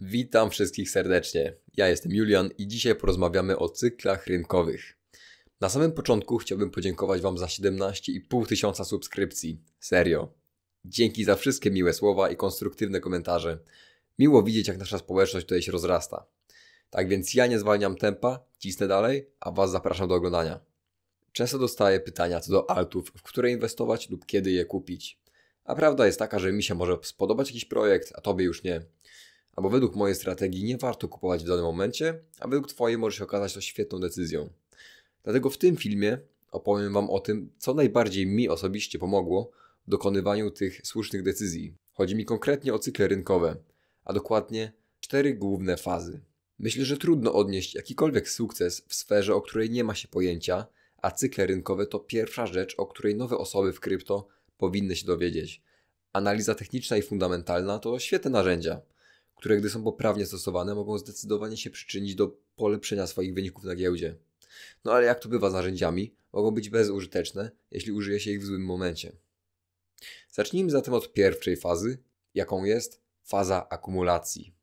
Witam wszystkich serdecznie. Ja jestem Julian i dzisiaj porozmawiamy o cyklach rynkowych. Na samym początku chciałbym podziękować Wam za 17,5 tysiąca subskrypcji. Serio. Dzięki za wszystkie miłe słowa i konstruktywne komentarze. Miło widzieć, jak nasza społeczność tutaj się rozrasta. Tak więc ja nie zwalniam tempa, cisnę dalej, a Was zapraszam do oglądania. Często dostaję pytania co do altów, w które inwestować lub kiedy je kupić. A prawda jest taka, że mi się może spodobać jakiś projekt, a Tobie już nie albo według mojej strategii nie warto kupować w danym momencie, a według Twojej może się okazać to świetną decyzją. Dlatego w tym filmie opowiem Wam o tym, co najbardziej mi osobiście pomogło w dokonywaniu tych słusznych decyzji. Chodzi mi konkretnie o cykle rynkowe, a dokładnie cztery główne fazy. Myślę, że trudno odnieść jakikolwiek sukces w sferze, o której nie ma się pojęcia, a cykle rynkowe to pierwsza rzecz, o której nowe osoby w krypto powinny się dowiedzieć. Analiza techniczna i fundamentalna to świetne narzędzia, które gdy są poprawnie stosowane, mogą zdecydowanie się przyczynić do polepszenia swoich wyników na giełdzie. No ale jak to bywa z narzędziami, mogą być bezużyteczne, jeśli użyje się ich w złym momencie. Zacznijmy zatem od pierwszej fazy, jaką jest faza akumulacji.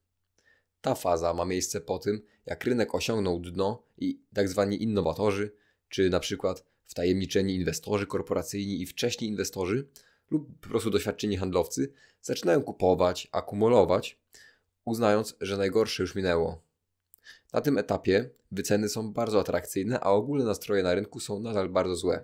Ta faza ma miejsce po tym, jak rynek osiągnął dno i tzw. Tak innowatorzy, czy na przykład wtajemniczeni inwestorzy korporacyjni i wcześniej inwestorzy lub po prostu doświadczeni handlowcy zaczynają kupować, akumulować, uznając, że najgorsze już minęło. Na tym etapie wyceny są bardzo atrakcyjne, a ogólne nastroje na rynku są nadal bardzo złe.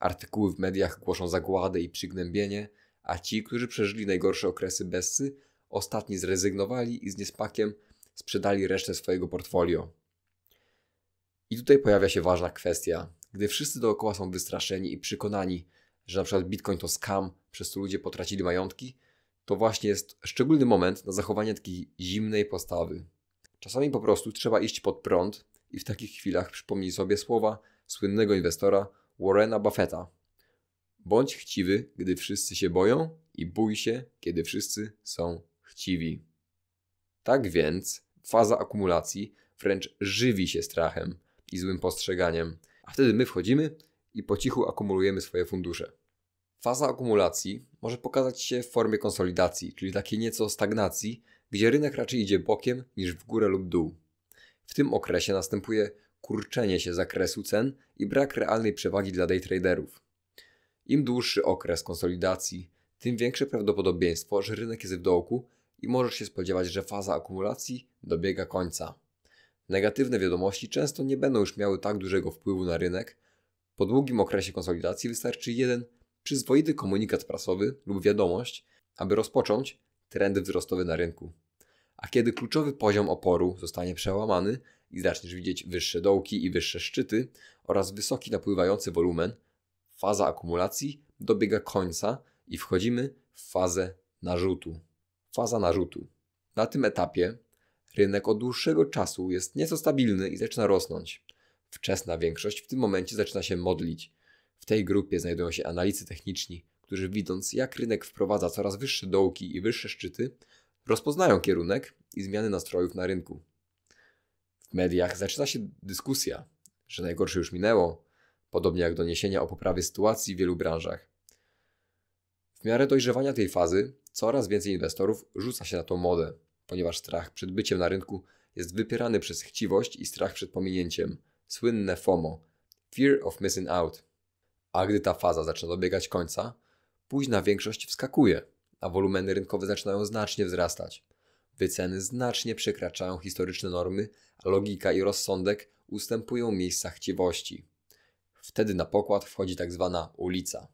Artykuły w mediach głoszą zagładę i przygnębienie, a ci, którzy przeżyli najgorsze okresy bezsy, ostatni zrezygnowali i z niespakiem sprzedali resztę swojego portfolio. I tutaj pojawia się ważna kwestia. Gdy wszyscy dookoła są wystraszeni i przekonani, że np. bitcoin to scam, przez co ludzie potracili majątki – to właśnie jest szczególny moment na zachowanie takiej zimnej postawy. Czasami po prostu trzeba iść pod prąd i w takich chwilach przypomnij sobie słowa słynnego inwestora Warrena Buffetta. Bądź chciwy, gdy wszyscy się boją i bój się, kiedy wszyscy są chciwi. Tak więc faza akumulacji wręcz żywi się strachem i złym postrzeganiem, a wtedy my wchodzimy i po cichu akumulujemy swoje fundusze. Faza akumulacji może pokazać się w formie konsolidacji, czyli takiej nieco stagnacji, gdzie rynek raczej idzie bokiem niż w górę lub dół. W tym okresie następuje kurczenie się zakresu cen i brak realnej przewagi dla daytraderów. Im dłuższy okres konsolidacji, tym większe prawdopodobieństwo, że rynek jest w dołku i możesz się spodziewać, że faza akumulacji dobiega końca. Negatywne wiadomości często nie będą już miały tak dużego wpływu na rynek. Po długim okresie konsolidacji wystarczy jeden przyzwoity komunikat prasowy lub wiadomość, aby rozpocząć trend wzrostowy na rynku. A kiedy kluczowy poziom oporu zostanie przełamany i zaczniesz widzieć wyższe dołki i wyższe szczyty oraz wysoki napływający wolumen, faza akumulacji dobiega końca i wchodzimy w fazę narzutu. Faza narzutu. Na tym etapie rynek od dłuższego czasu jest nieco stabilny i zaczyna rosnąć. Wczesna większość w tym momencie zaczyna się modlić, w tej grupie znajdują się analizy techniczni, którzy widząc jak rynek wprowadza coraz wyższe dołki i wyższe szczyty, rozpoznają kierunek i zmiany nastrojów na rynku. W mediach zaczyna się dyskusja, że najgorsze już minęło, podobnie jak doniesienia o poprawie sytuacji w wielu branżach. W miarę dojrzewania tej fazy coraz więcej inwestorów rzuca się na tą modę, ponieważ strach przed byciem na rynku jest wypierany przez chciwość i strach przed pominięciem, słynne FOMO, Fear of Missing Out. A gdy ta faza zaczyna dobiegać końca, późna większość wskakuje, a wolumeny rynkowe zaczynają znacznie wzrastać. Wyceny znacznie przekraczają historyczne normy, a logika i rozsądek ustępują miejsca chciwości. Wtedy na pokład wchodzi tak zwana ulica.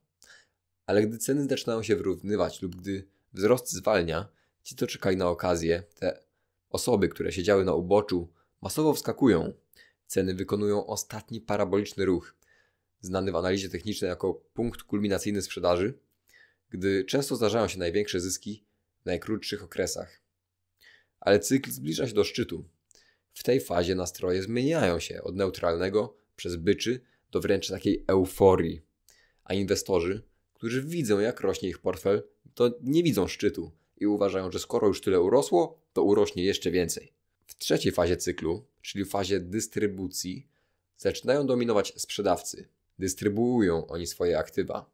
Ale gdy ceny zaczynają się wyrównywać lub gdy wzrost zwalnia, ci co czekali na okazję, te osoby, które siedziały na uboczu, masowo wskakują. Ceny wykonują ostatni paraboliczny ruch, znany w analizie technicznej jako punkt kulminacyjny sprzedaży, gdy często zdarzają się największe zyski w najkrótszych okresach. Ale cykl zbliża się do szczytu. W tej fazie nastroje zmieniają się od neutralnego przez byczy do wręcz takiej euforii. A inwestorzy, którzy widzą jak rośnie ich portfel, to nie widzą szczytu i uważają, że skoro już tyle urosło, to urośnie jeszcze więcej. W trzeciej fazie cyklu, czyli w fazie dystrybucji, zaczynają dominować sprzedawcy, dystrybuują oni swoje aktywa.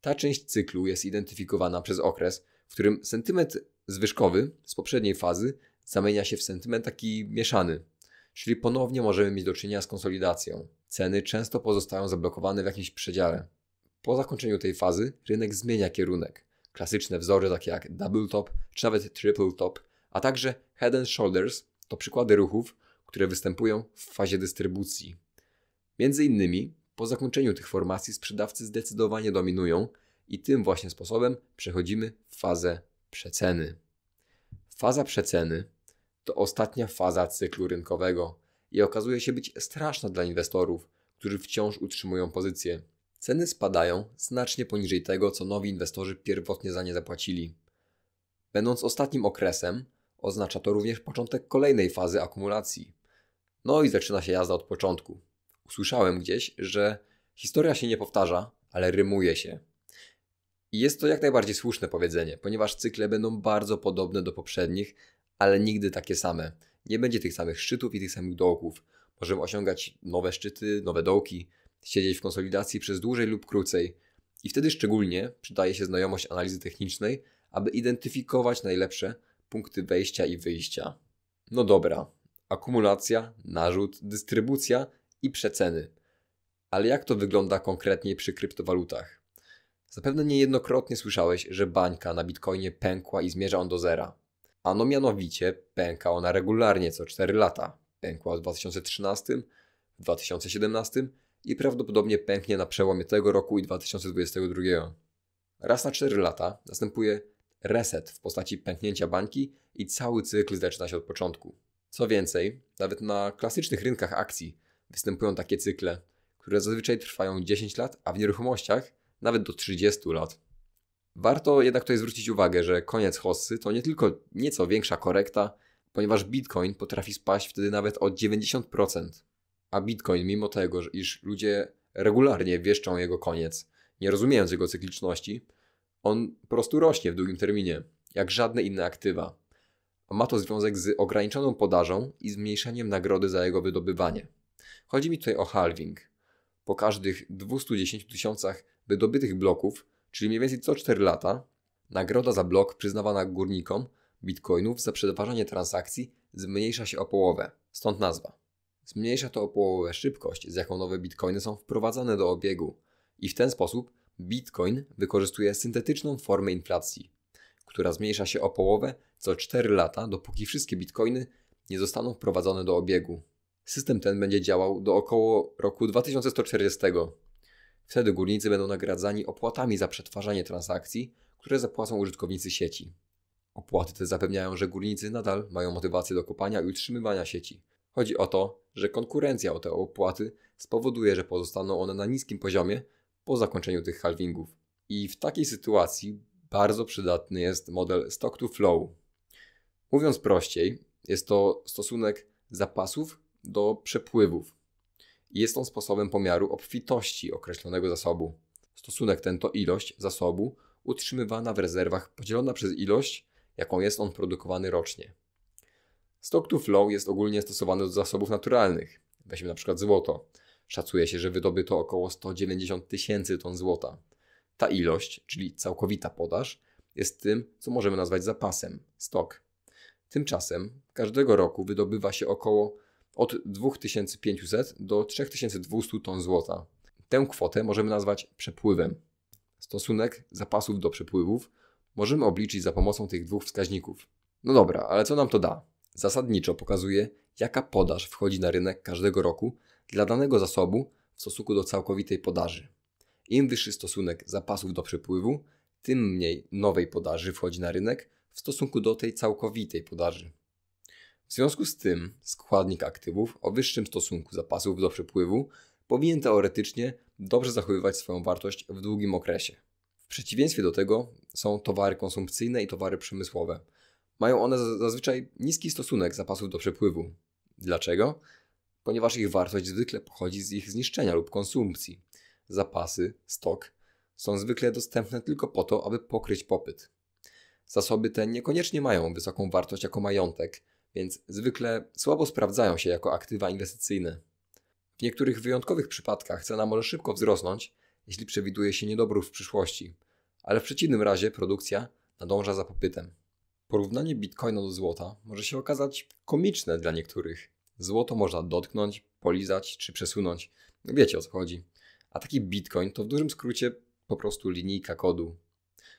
Ta część cyklu jest identyfikowana przez okres, w którym sentyment zwyżkowy z poprzedniej fazy zamienia się w sentyment taki mieszany, czyli ponownie możemy mieć do czynienia z konsolidacją. Ceny często pozostają zablokowane w jakimś przedziale. Po zakończeniu tej fazy rynek zmienia kierunek. Klasyczne wzory takie jak double top czy nawet triple top, a także head and shoulders to przykłady ruchów, które występują w fazie dystrybucji. Między innymi po zakończeniu tych formacji sprzedawcy zdecydowanie dominują i tym właśnie sposobem przechodzimy w fazę przeceny. Faza przeceny to ostatnia faza cyklu rynkowego i okazuje się być straszna dla inwestorów, którzy wciąż utrzymują pozycje. Ceny spadają znacznie poniżej tego, co nowi inwestorzy pierwotnie za nie zapłacili. Będąc ostatnim okresem, oznacza to również początek kolejnej fazy akumulacji. No i zaczyna się jazda od początku słyszałem gdzieś, że historia się nie powtarza, ale rymuje się. I jest to jak najbardziej słuszne powiedzenie, ponieważ cykle będą bardzo podobne do poprzednich, ale nigdy takie same. Nie będzie tych samych szczytów i tych samych dołków. Możemy osiągać nowe szczyty, nowe dołki, siedzieć w konsolidacji przez dłużej lub krócej. I wtedy szczególnie przydaje się znajomość analizy technicznej, aby identyfikować najlepsze punkty wejścia i wyjścia. No dobra, akumulacja, narzut, dystrybucja i przeceny. Ale jak to wygląda konkretnie przy kryptowalutach? Zapewne niejednokrotnie słyszałeś, że bańka na bitcoinie pękła i zmierza on do zera. Ano mianowicie pęka ona regularnie co 4 lata. Pękła w 2013, w 2017 i prawdopodobnie pęknie na przełomie tego roku i 2022. Raz na 4 lata następuje reset w postaci pęknięcia bańki i cały cykl zaczyna się od początku. Co więcej, nawet na klasycznych rynkach akcji występują takie cykle, które zazwyczaj trwają 10 lat, a w nieruchomościach nawet do 30 lat. Warto jednak tutaj zwrócić uwagę, że koniec hossy to nie tylko nieco większa korekta, ponieważ Bitcoin potrafi spaść wtedy nawet o 90%. A Bitcoin, mimo tego, iż ludzie regularnie wieszczą jego koniec, nie rozumiejąc jego cykliczności, on po prostu rośnie w długim terminie, jak żadne inne aktywa. Ma to związek z ograniczoną podażą i zmniejszeniem nagrody za jego wydobywanie. Chodzi mi tutaj o halving. Po każdych 210 tysiącach wydobytych bloków, czyli mniej więcej co 4 lata, nagroda za blok przyznawana górnikom bitcoinów za przetwarzanie transakcji zmniejsza się o połowę, stąd nazwa. Zmniejsza to o połowę szybkość, z jaką nowe bitcoiny są wprowadzane do obiegu i w ten sposób bitcoin wykorzystuje syntetyczną formę inflacji, która zmniejsza się o połowę co 4 lata, dopóki wszystkie bitcoiny nie zostaną wprowadzone do obiegu. System ten będzie działał do około roku 2140. Wtedy górnicy będą nagradzani opłatami za przetwarzanie transakcji, które zapłacą użytkownicy sieci. Opłaty te zapewniają, że górnicy nadal mają motywację do kopania i utrzymywania sieci. Chodzi o to, że konkurencja o te opłaty spowoduje, że pozostaną one na niskim poziomie po zakończeniu tych halvingów. I w takiej sytuacji bardzo przydatny jest model stock to flow. Mówiąc prościej, jest to stosunek zapasów do przepływów. Jest on sposobem pomiaru obfitości określonego zasobu. Stosunek ten to ilość zasobu utrzymywana w rezerwach podzielona przez ilość, jaką jest on produkowany rocznie. Stock to flow jest ogólnie stosowany do zasobów naturalnych. Weźmy na przykład złoto. Szacuje się, że wydobyto około 190 tysięcy ton złota. Ta ilość, czyli całkowita podaż, jest tym, co możemy nazwać zapasem, stok. Tymczasem każdego roku wydobywa się około od 2500 do 3200 ton złota. Tę kwotę możemy nazwać przepływem. Stosunek zapasów do przepływów możemy obliczyć za pomocą tych dwóch wskaźników. No dobra, ale co nam to da? Zasadniczo pokazuje, jaka podaż wchodzi na rynek każdego roku dla danego zasobu w stosunku do całkowitej podaży. Im wyższy stosunek zapasów do przepływu, tym mniej nowej podaży wchodzi na rynek w stosunku do tej całkowitej podaży. W związku z tym składnik aktywów o wyższym stosunku zapasów do przepływu powinien teoretycznie dobrze zachowywać swoją wartość w długim okresie. W przeciwieństwie do tego są towary konsumpcyjne i towary przemysłowe. Mają one zazwyczaj niski stosunek zapasów do przepływu. Dlaczego? Ponieważ ich wartość zwykle pochodzi z ich zniszczenia lub konsumpcji. Zapasy, stok są zwykle dostępne tylko po to, aby pokryć popyt. Zasoby te niekoniecznie mają wysoką wartość jako majątek, więc zwykle słabo sprawdzają się jako aktywa inwestycyjne. W niektórych wyjątkowych przypadkach cena może szybko wzrosnąć, jeśli przewiduje się niedobrów w przyszłości, ale w przeciwnym razie produkcja nadąża za popytem. Porównanie bitcoina do złota może się okazać komiczne dla niektórych. Złoto można dotknąć, polizać czy przesunąć. No wiecie o co chodzi. A taki bitcoin to w dużym skrócie po prostu linijka kodu.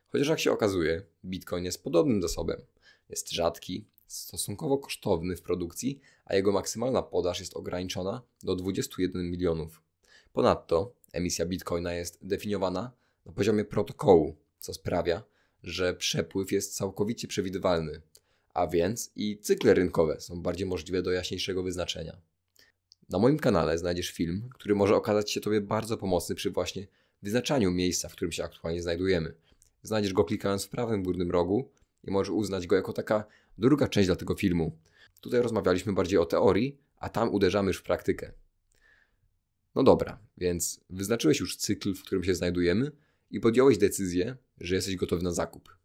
Chociaż jak się okazuje, bitcoin jest podobnym zasobem. Jest rzadki, stosunkowo kosztowny w produkcji, a jego maksymalna podaż jest ograniczona do 21 milionów. Ponadto emisja bitcoina jest definiowana na poziomie protokołu, co sprawia, że przepływ jest całkowicie przewidywalny, a więc i cykle rynkowe są bardziej możliwe do jaśniejszego wyznaczenia. Na moim kanale znajdziesz film, który może okazać się Tobie bardzo pomocny przy właśnie wyznaczaniu miejsca, w którym się aktualnie znajdujemy. Znajdziesz go klikając w prawym górnym rogu i możesz uznać go jako taka druga część dla tego filmu. Tutaj rozmawialiśmy bardziej o teorii, a tam uderzamy już w praktykę. No dobra, więc wyznaczyłeś już cykl, w którym się znajdujemy i podjąłeś decyzję, że jesteś gotowy na zakup.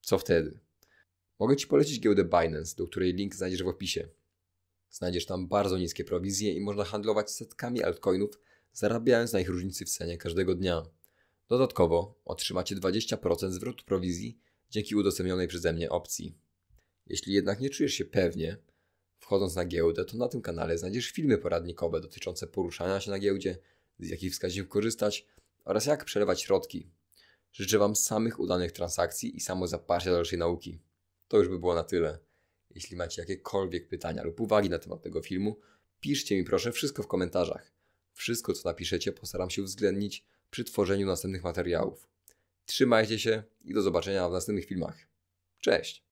Co wtedy? Mogę Ci polecić giełdę Binance, do której link znajdziesz w opisie. Znajdziesz tam bardzo niskie prowizje i można handlować setkami altcoinów, zarabiając na ich różnicy w cenie każdego dnia. Dodatkowo otrzymacie 20% zwrotu prowizji dzięki udostępnionej przeze mnie opcji. Jeśli jednak nie czujesz się pewnie, wchodząc na giełdę, to na tym kanale znajdziesz filmy poradnikowe dotyczące poruszania się na giełdzie, z jakich wskaźników korzystać oraz jak przelewać środki. Życzę Wam samych udanych transakcji i samo zaparcia do dalszej nauki. To już by było na tyle. Jeśli macie jakiekolwiek pytania lub uwagi na temat tego filmu, piszcie mi proszę wszystko w komentarzach. Wszystko, co napiszecie, postaram się uwzględnić przy tworzeniu następnych materiałów. Trzymajcie się i do zobaczenia w następnych filmach. Cześć!